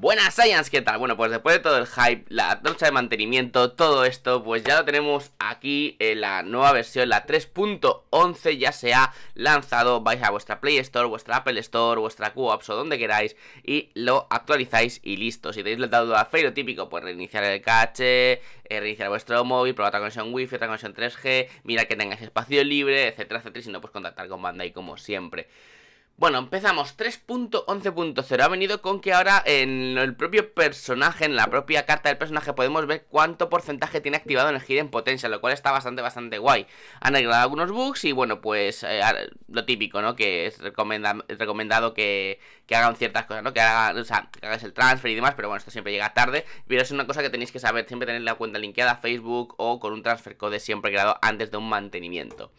Buenas Science, ¿qué tal? Bueno, pues después de todo el hype, la trocha de mantenimiento, todo esto, pues ya lo tenemos aquí en la nueva versión, la 3.11 ya se ha lanzado, vais a vuestra Play Store, vuestra Apple Store, vuestra QOps o donde queráis y lo actualizáis y listo. Si tenéis dado a fe, típico, pues reiniciar el cache, eh, reiniciar vuestro móvil, probar otra conexión Wi-Fi, otra conexión 3G, mira que tengáis espacio libre, etcétera, etcétera, si no, pues contactar con Bandai como siempre. Bueno, empezamos. 3.11.0 ha venido con que ahora en el propio personaje, en la propia carta del personaje, podemos ver cuánto porcentaje tiene activado energía en potencia, lo cual está bastante, bastante guay. Han arreglado algunos bugs y bueno, pues eh, lo típico, ¿no? Que es recomendado que, hagan ciertas cosas, ¿no? Que, hagan, o sea, que hagas el transfer y demás, pero bueno, esto siempre llega tarde. Pero es una cosa que tenéis que saber, siempre tener la cuenta linkeada a Facebook o con un transfer code siempre creado antes de un mantenimiento.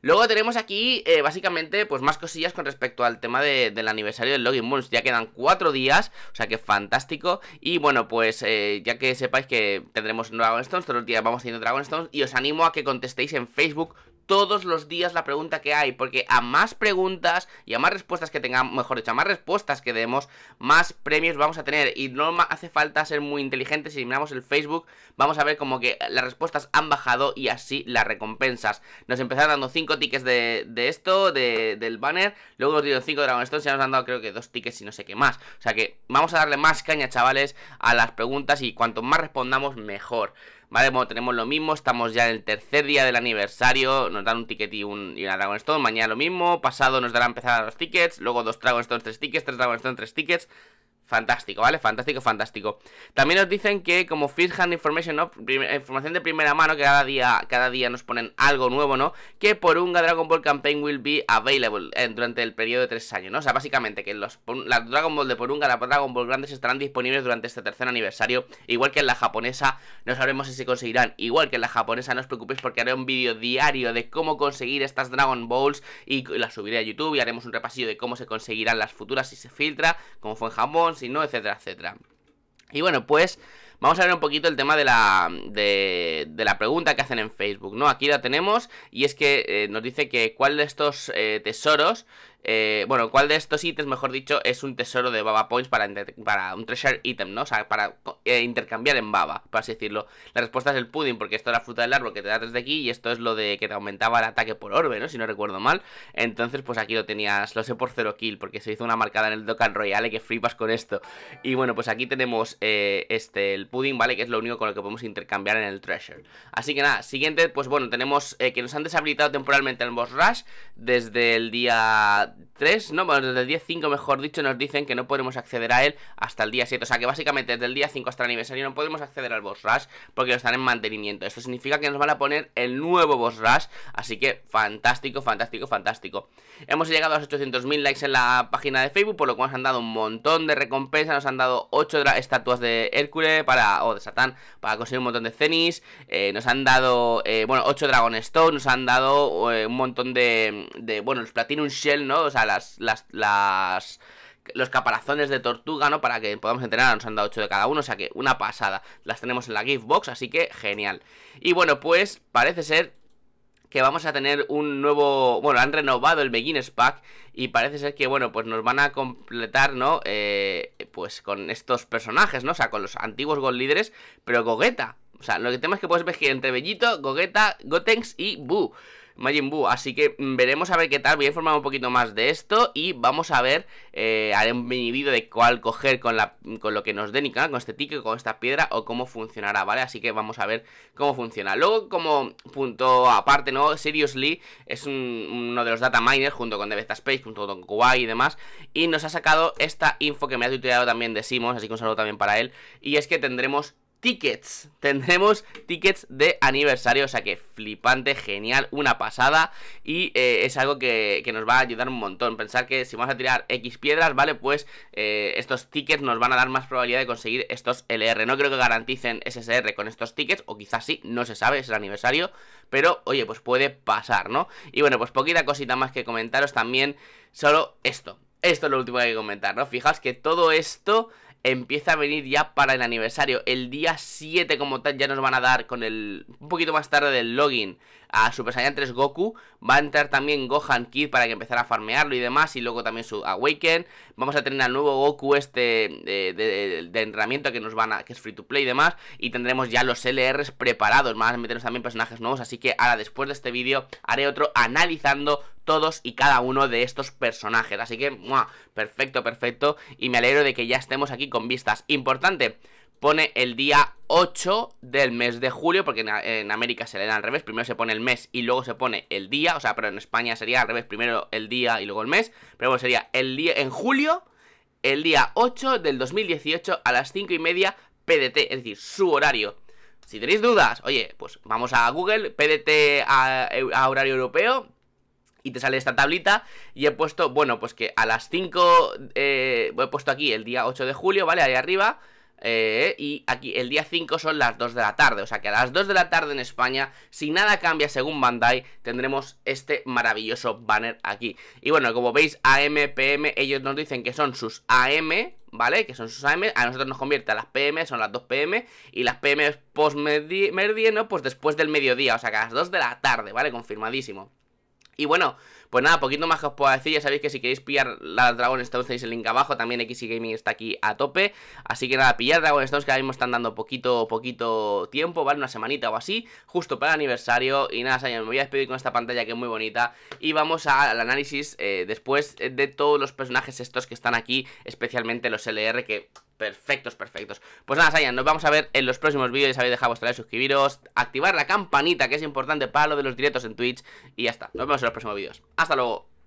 Luego tenemos aquí, eh, básicamente, pues más cosillas con respecto al tema del aniversario del Login Moons. Ya quedan cuatro días, o sea que fantástico. Y bueno, pues eh, ya que sepáis que tendremos Dragonstones, todos los días vamos teniendo Dragonstones. Y os animo a que contestéis en Facebook todos los días la pregunta que hay, porque a más preguntas y a más respuestas que tengamos, mejor dicho, a más respuestas que demos, más premios vamos a tener. Y no hace falta ser muy inteligente Si miramos el Facebook, vamos a ver como que las respuestas han bajado y así las recompensas. Nos empezaron dando 5 tickets de, esto, del banner, luego nos dieron 5 Dragonstone, ya nos han dado creo que dos tickets y no sé qué más. O sea que vamos a darle más caña, chavales, a las preguntas y cuanto más respondamos, mejor. Vale, bueno, tenemos lo mismo, estamos ya en el tercer día del aniversario, nos dan un ticket y, un, y una Dragonstone, mañana lo mismo, pasado nos dará empezar a los tickets, luego dos Dragonstones, tres tickets, tres Dragonstone, tres tickets, Fantástico, ¿vale? Fantástico, fantástico. También nos dicen que como First Hand Information, ¿no? Eh, información de primera mano, que cada día, cada día nos ponen algo nuevo, ¿no? Que por un Dragon Ball Campaign will be available eh, durante el periodo de tres años, ¿no? O sea, básicamente que los, Las Dragon Ball de Porunga, la Dragon Ball Grandes estarán disponibles durante este tercer aniversario. Igual que en la japonesa, no sabremos si se conseguirán. Igual que en la japonesa, no os preocupéis porque haré un vídeo diario de cómo conseguir estas Dragon Balls y las subiré a YouTube y haremos un repasillo de cómo se conseguirán las futuras si se filtra, Como fue en Japón, si no, etcétera, etcétera. Y bueno, pues vamos a ver un poquito el tema de la, de, la pregunta que hacen en Facebook, ¿no? Aquí la tenemos y es que eh, nos dice que cuál de estos eh, tesoros eh, bueno, cuál de estos ítems, mejor dicho, es un tesoro de Baba Points para, para un treasure item, ¿no? O sea, para eh, intercambiar en Baba, por así decirlo. La respuesta es el pudding, porque esto es la fruta del árbol que te da desde aquí y esto es lo de que te aumentaba el ataque por orbe, ¿no? Si no recuerdo mal. Entonces, pues aquí lo tenías, lo sé por 0 kill, porque se hizo una marcada en el Dokkan Royale que flipas con esto. Y bueno, pues aquí tenemos eh, este, el pudding, ¿vale? Que es lo único con lo que podemos intercambiar en el treasure. Así que nada, siguiente, pues bueno, tenemos que nos han deshabilitado temporalmente el boss rush desde el día... 3, no, bueno, desde el día 5 mejor dicho, nos dicen que no podemos acceder a él hasta el día 7. O sea que básicamente desde el día 5 hasta el aniversario no podemos acceder al boss rush porque lo están en mantenimiento. Esto significa que nos van a poner el nuevo boss rush, así que fantástico, fantástico, fantástico. Hemos llegado a los 800.000 likes en la página de Facebook, por lo cual nos han dado un montón de recompensas, nos han dado 8 estatuas de Hércules para, o de Satán para conseguir un montón de cenis, eh, nos han dado, eh, bueno, 8 Dragon Stone, nos han dado eh, un montón de, de, bueno, los Platinum Shell, ¿no? O sea, las, las, los caparazones de tortuga, ¿no? Para que podamos entrenar, nos han dado 8 de cada uno, o sea que una pasada. Las tenemos en la gift box, así que genial. Y bueno, pues parece ser que vamos a tener un nuevo, bueno, han renovado el Beginners Pack y parece ser que, bueno, pues nos van a completar, ¿no? Eh, pues con estos personajes, ¿no? O sea, con los antiguos Gold Líderes pero Gogeta. O sea, lo que tenemos pues, es que puedes elegir entre Bellito, Gogeta, Gotenks y Buu Majin Buu. Así que mm, veremos a ver qué tal. Voy a informar un poquito más de esto y vamos a ver. Eh, haré un vídeo de cuál coger con, la, con lo que nos den y con este ticket, con esta piedra o cómo funcionará, ¿vale? Así que vamos a ver cómo funciona. Luego, como punto aparte, ¿no? Seriously es uno de los data miners junto con Space, junto con y demás. Y nos ha sacado esta info que me ha titulado también de Simons, así que un saludo también para él. Y es que tendremos tickets. Tendremos tickets de aniversario, o sea que flipante, genial, una pasada. Y eh, es algo que, nos va a ayudar un montón. Pensar que si vamos a tirar X piedras, ¿vale? Pues eh, estos tickets nos van a dar más probabilidad de conseguir estos LR. No creo que garanticen SSR con estos tickets, o quizás sí, no se sabe, es el aniversario. Pero oye, pues puede pasar, ¿no? Y bueno, pues poquita cosita más que comentaros también. Solo esto. Esto es lo último que hay que comentar, ¿no? Fijaos que todo esto empieza a venir ya para el aniversario. El día 7 como tal ya nos van a dar con el... un poquito más tarde del login a Super Saiyan 3 Goku. Va a entrar también Gohan Kid para que empezara a farmearlo y demás. Y luego también su Awaken. Vamos a tener al nuevo Goku este de, entrenamiento que nos van a, que es free to play y demás. Y tendremos ya los LRs preparados. más a meternos también personajes nuevos. Así que ahora después de este vídeo haré otro analizando todos y cada uno de estos personajes. Así que, perfecto, perfecto. Y me alegro de que ya estemos aquí con vistas. Importante, pone el día 8 del mes de julio, porque en, América se le da al revés, primero se pone el mes y luego se pone el día, o sea, pero en España sería al revés, primero el día y luego el mes, pero bueno, sería el día, en julio, el día 8 del 2018 a las 5 y media PDT, es decir, su horario. Si tenéis dudas, oye, pues vamos a Google, PDT a, horario europeo, y te sale esta tablita y he puesto, bueno, pues que a las 5, eh, he puesto aquí el día 8 de julio, ¿vale? Ahí arriba, eh, y aquí el día 5 son las 2 de la tarde, o sea que a las 2 de la tarde en España, si nada cambia según Bandai, tendremos este maravilloso banner aquí. Y bueno, como veis, AM, PM, ellos nos dicen que son sus AM, ¿vale? Que son sus AM, a nosotros nos convierte a las PM, son las 2 PM, y las PM post-meridiano, pues después del mediodía, o sea que a las 2 de la tarde, ¿vale? Confirmadísimo. Y bueno, pues nada, poquito más que os puedo decir. Ya sabéis que si queréis pillar la Dragon Stones tenéis el link abajo. También XGaming Gaming está aquí a tope. Así que nada, pillar Dragon Stones que ahora mismo están dando poquito, poquito tiempo, ¿vale? Una semanita o así, justo para el aniversario. Y nada, señores, me voy a despedir con esta pantalla que es muy bonita. Y vamos al análisis eh, después de todos los personajes estos que están aquí, especialmente los LR que Perfectos, perfectos. Pues nada, Sayan, nos vamos a ver en los próximos vídeos. Ya sabéis, dejad vuestro like, suscribiros, activar la campanita que es importante para lo de los directos en Twitch. Y ya está, nos vemos en los próximos vídeos. Hasta luego.